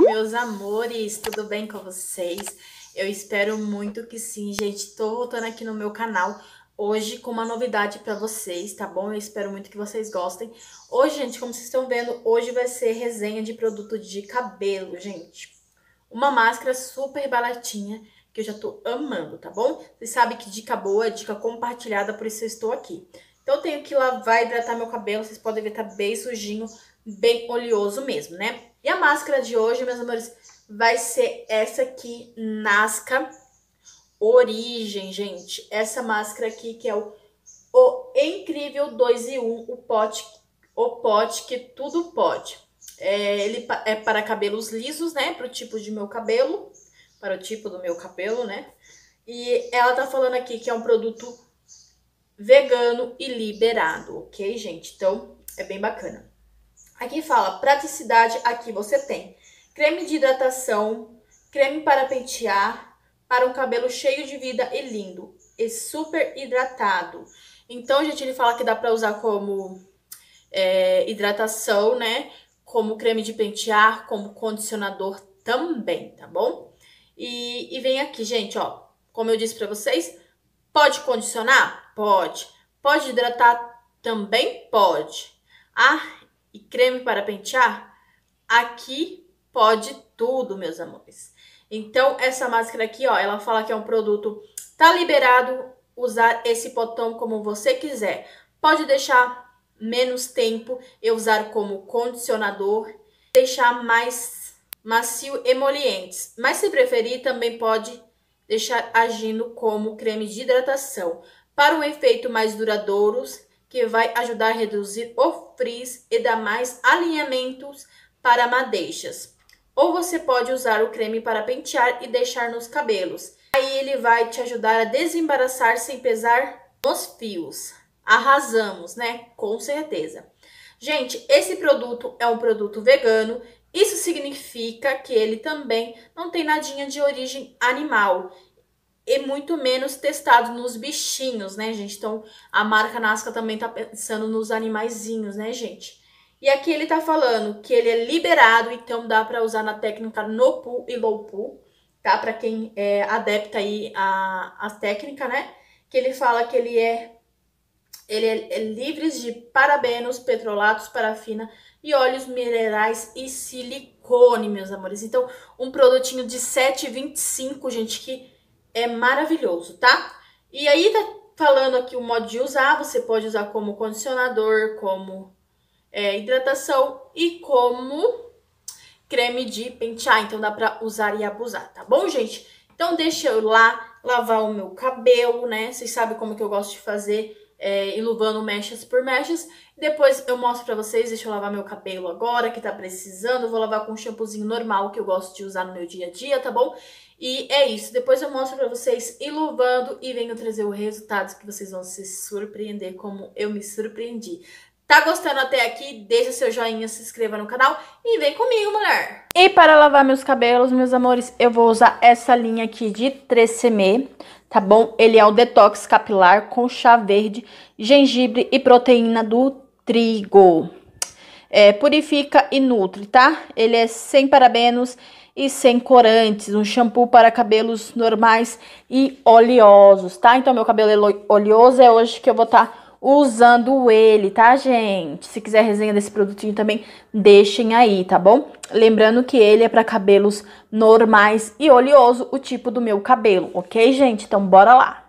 Meus amores, tudo bem com vocês? Eu espero muito que sim, gente. Tô voltando aqui no meu canal hoje com uma novidade para vocês, tá bom? Eu espero muito que vocês gostem. Hoje, gente, como vocês estão vendo, hoje vai ser resenha de produto de cabelo, gente. Uma máscara super baratinha que eu já tô amando, tá bom? Vocês sabem que dica boa, é dica compartilhada, por isso eu estou aqui. Então eu tenho que lavar e hidratar meu cabelo, vocês podem ver, tá bem sujinho, bem oleoso mesmo, né? E a máscara de hoje, meus amores, vai ser essa aqui, Nasca Origem, gente. Essa máscara aqui que é o, o incrível 2 e 1, o pote, o pote que tudo pode. É, ele é para cabelos lisos, né? Para o tipo de meu cabelo, para o tipo do meu cabelo, né? E ela tá falando aqui que é um produto vegano e liberado, ok, gente? Então, é bem bacana. Aqui fala praticidade, aqui você tem creme de hidratação, creme para pentear, para um cabelo cheio de vida e lindo, e super hidratado. Então, gente, ele fala que dá para usar como é, hidratação, né? Como creme de pentear, como condicionador também, tá bom? E, e vem aqui, gente, ó, como eu disse para vocês, pode condicionar? Pode. Pode hidratar? Também pode. Ah, e creme para pentear? Aqui pode tudo, meus amores. Então, essa máscara aqui, ó, ela fala que é um produto, tá liberado usar esse potão como você quiser. Pode deixar menos tempo eu usar como condicionador, deixar mais macio emolientes. Mas se preferir, também pode deixar agindo como creme de hidratação. Para um efeito mais duradouros, que vai ajudar a reduzir o frizz e dá mais alinhamentos para madeixas. Ou você pode usar o creme para pentear e deixar nos cabelos. Aí ele vai te ajudar a desembaraçar sem pesar nos fios. Arrasamos, né? Com certeza. Gente, esse produto é um produto vegano. Isso significa que ele também não tem nadinha de origem animal e muito menos testado nos bichinhos, né, gente? Então, a marca Nasca também tá pensando nos animaizinhos, né, gente? E aqui ele tá falando que ele é liberado, então dá para usar na técnica no pull e low pull, tá? Para quem é adepta aí a, a técnica, né? Que ele fala que ele é ele é, é livres de parabenos, petrolatos, parafina e óleos minerais e silicone, meus amores. Então, um produtinho de 7,25, gente, que é maravilhoso, tá? E aí tá falando aqui o modo de usar, você pode usar como condicionador, como é, hidratação e como creme de pentear, então dá pra usar e abusar, tá bom, gente? Então deixa eu lá lavar o meu cabelo, né? Vocês sabem como que eu gosto de fazer, é, iluvando mechas por mechas. Depois eu mostro pra vocês, deixa eu lavar meu cabelo agora, que tá precisando. vou lavar com um shampoozinho normal que eu gosto de usar no meu dia a dia, tá bom? E é isso, depois eu mostro para vocês iluvando e venho trazer o resultado que vocês vão se surpreender como eu me surpreendi. Tá gostando até aqui? Deixa seu joinha, se inscreva no canal e vem comigo, mulher! E para lavar meus cabelos, meus amores, eu vou usar essa linha aqui de 3CM, tá bom? Ele é o detox capilar com chá verde, gengibre e proteína do trigo é, purifica e nutre, tá? Ele é sem parabenos e sem corantes, um shampoo para cabelos normais e oleosos, tá? Então, meu cabelo é oleoso é hoje que eu vou estar tá usando ele, tá, gente? Se quiser resenha desse produtinho também, deixem aí, tá bom? Lembrando que ele é para cabelos normais e oleoso, o tipo do meu cabelo, ok, gente? Então, bora lá!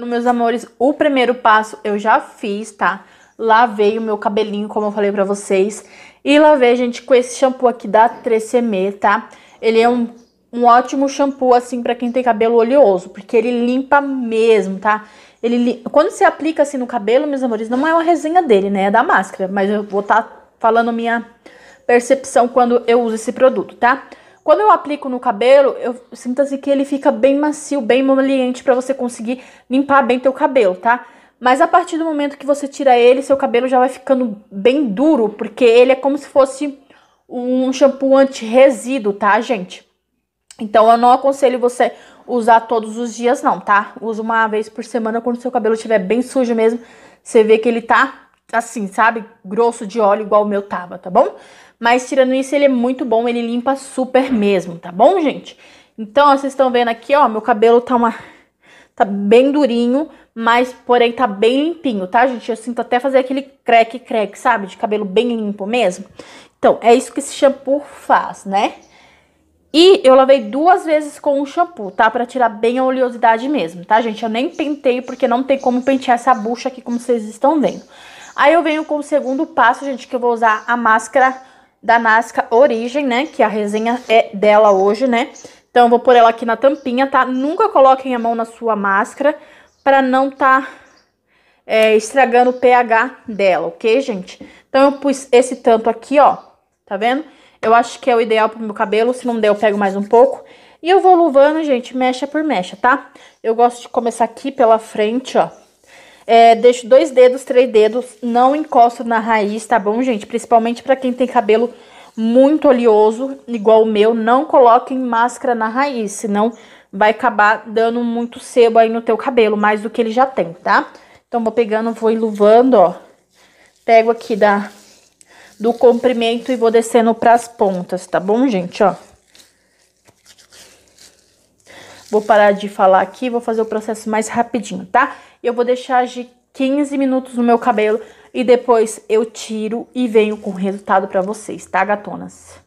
Meus amores, o primeiro passo eu já fiz, tá? lavei o meu cabelinho, como eu falei pra vocês. E lavei, gente, com esse shampoo aqui da 3CM, tá? Ele é um, um ótimo shampoo, assim, pra quem tem cabelo oleoso, porque ele limpa mesmo, tá? Ele li... Quando você aplica, assim, no cabelo, meus amores, não é uma resenha dele, né? É da máscara, mas eu vou estar tá falando minha percepção quando eu uso esse produto, tá? Quando eu aplico no cabelo, eu sinto assim que ele fica bem macio, bem emoliente para você conseguir limpar bem teu cabelo, tá? Mas a partir do momento que você tira ele, seu cabelo já vai ficando bem duro, porque ele é como se fosse um shampoo anti-resíduo, tá, gente? Então eu não aconselho você usar todos os dias, não, tá? Usa uma vez por semana quando seu cabelo estiver bem sujo mesmo. Você vê que ele tá assim, sabe? Grosso de óleo, igual o meu tava, tá bom? Mas tirando isso, ele é muito bom, ele limpa super mesmo, tá bom, gente? Então, ó, vocês estão vendo aqui, ó, meu cabelo tá uma Tá bem durinho, mas porém tá bem limpinho, tá, gente? Eu sinto até fazer aquele crack, crack, sabe? De cabelo bem limpo mesmo. Então, é isso que esse shampoo faz, né? E eu lavei duas vezes com o shampoo, tá? Pra tirar bem a oleosidade mesmo, tá, gente? Eu nem pentei porque não tem como pentear essa bucha aqui, como vocês estão vendo. Aí eu venho com o segundo passo, gente, que eu vou usar a máscara da Nasca Origem, né? Que a resenha é dela hoje, né? Então eu vou pôr ela aqui na tampinha, tá? Nunca coloquem a mão na sua máscara para não tá é, estragando o pH dela, ok, gente? Então eu pus esse tanto aqui, ó, tá vendo? Eu acho que é o ideal pro meu cabelo, se não der eu pego mais um pouco. E eu vou luvando, gente, mecha por mecha, tá? Eu gosto de começar aqui pela frente, ó. É, deixo dois dedos, três dedos, não encosto na raiz, tá bom, gente? Principalmente pra quem tem cabelo muito oleoso, igual o meu, não coloquem máscara na raiz, senão vai acabar dando muito sebo aí no teu cabelo, mais do que ele já tem, tá? Então, vou pegando, vou enluvando, ó. Pego aqui da, do comprimento e vou descendo pras pontas, tá bom, gente? Ó. Vou parar de falar aqui, vou fazer o processo mais rapidinho, tá? eu vou deixar agir 15 minutos no meu cabelo e depois eu tiro e venho com o resultado para vocês, tá, gatonas?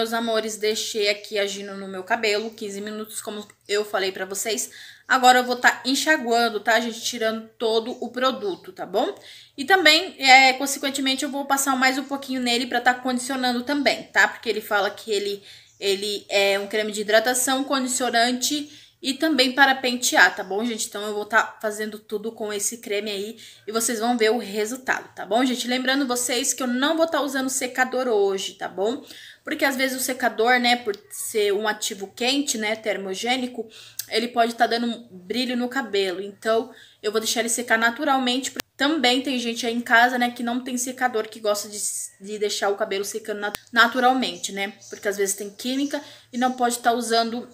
meus amores, deixei aqui agindo no meu cabelo, 15 minutos, como eu falei pra vocês. Agora eu vou estar tá enxaguando, tá, gente? Tirando todo o produto, tá bom? E também, é, consequentemente, eu vou passar mais um pouquinho nele pra estar tá condicionando também, tá? Porque ele fala que ele, ele é um creme de hidratação, condicionante e também para pentear, tá bom, gente? Então eu vou estar tá fazendo tudo com esse creme aí e vocês vão ver o resultado, tá bom, gente? Lembrando vocês que eu não vou estar tá usando secador hoje, tá bom? porque às vezes o secador, né, por ser um ativo quente, né, termogênico, ele pode estar tá dando um brilho no cabelo. Então, eu vou deixar ele secar naturalmente. Também tem gente aí em casa, né, que não tem secador, que gosta de, de deixar o cabelo secando nat naturalmente, né? Porque às vezes tem química e não pode estar tá usando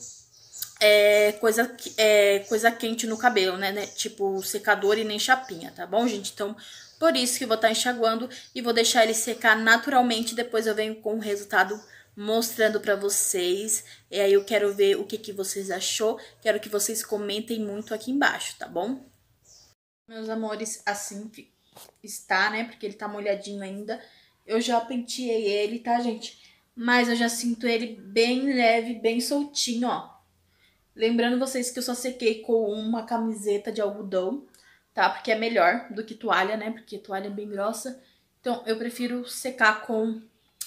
é, coisa, é, coisa quente no cabelo, né, né? Tipo secador e nem chapinha, tá bom, gente? Então, por isso que eu vou estar tá enxaguando e vou deixar ele secar naturalmente. Depois eu venho com o resultado mostrando para vocês. E aí eu quero ver o que, que vocês achou. Quero que vocês comentem muito aqui embaixo, tá bom? Meus amores, assim está, né? Porque ele tá molhadinho ainda. Eu já penteei ele, tá, gente? Mas eu já sinto ele bem leve, bem soltinho, ó. Lembrando vocês que eu só sequei com uma camiseta de algodão tá? Porque é melhor do que toalha, né? Porque toalha é bem grossa. Então, eu prefiro secar com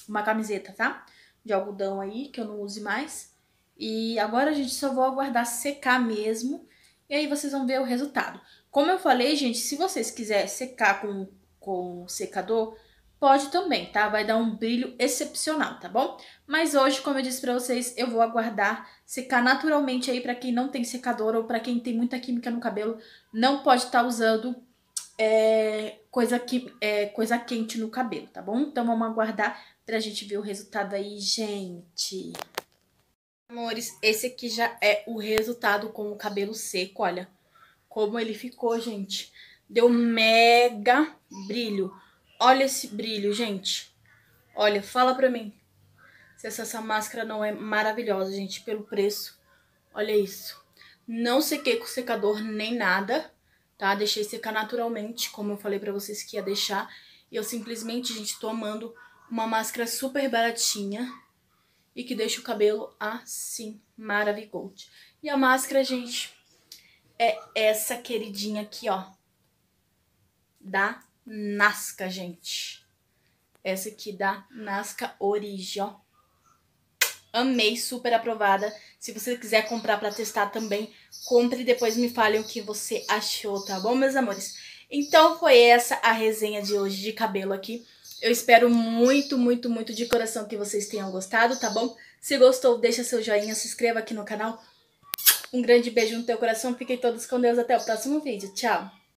uma camiseta, tá? De algodão aí, que eu não use mais. E agora, gente, só vou aguardar secar mesmo. E aí vocês vão ver o resultado. Como eu falei, gente, se vocês quiserem secar com, com secador, Pode também, tá? Vai dar um brilho excepcional, tá bom? Mas hoje, como eu disse pra vocês, eu vou aguardar secar naturalmente aí pra quem não tem secador ou pra quem tem muita química no cabelo, não pode estar tá usando é, coisa, que, é, coisa quente no cabelo, tá bom? Então vamos aguardar pra gente ver o resultado aí, gente. Amores, esse aqui já é o resultado com o cabelo seco, olha. Como ele ficou, gente. Deu mega brilho. Olha esse brilho, gente. Olha, fala pra mim se essa, essa máscara não é maravilhosa, gente, pelo preço. Olha isso. Não sequei com secador nem nada, tá? Deixei secar naturalmente, como eu falei pra vocês que ia deixar. E eu simplesmente, gente, tô amando uma máscara super baratinha e que deixa o cabelo assim, maravilhoso. E a máscara, gente, é essa queridinha aqui, ó, da Nasca, gente. Essa aqui da Nasca Origi, ó. Amei, super aprovada. Se você quiser comprar para testar também, compre e depois me falem o que você achou, tá bom, meus amores? Então foi essa a resenha de hoje de cabelo aqui. Eu espero muito, muito, muito de coração que vocês tenham gostado, tá bom? Se gostou, deixa seu joinha, se inscreva aqui no canal. Um grande beijo no teu coração, fiquem todos com Deus, até o próximo vídeo. Tchau!